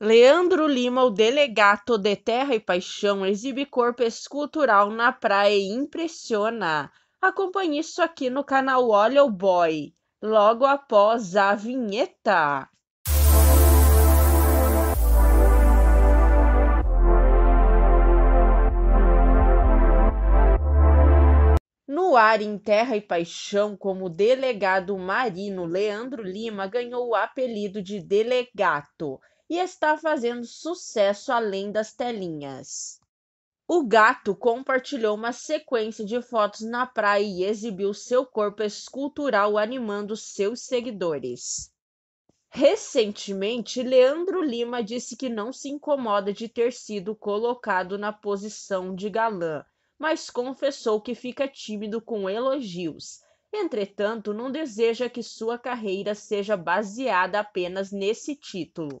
Leandro Lima, o delegado de Terra e Paixão, exibe corpo escultural na praia e impressiona. Acompanhe isso aqui no canal Olha o Boy, logo após a vinheta. No ar em Terra e Paixão, como delegado marino, Leandro Lima ganhou o apelido de Delegato e está fazendo sucesso além das telinhas. O gato compartilhou uma sequência de fotos na praia e exibiu seu corpo escultural animando seus seguidores. Recentemente, Leandro Lima disse que não se incomoda de ter sido colocado na posição de galã, mas confessou que fica tímido com elogios. Entretanto, não deseja que sua carreira seja baseada apenas nesse título.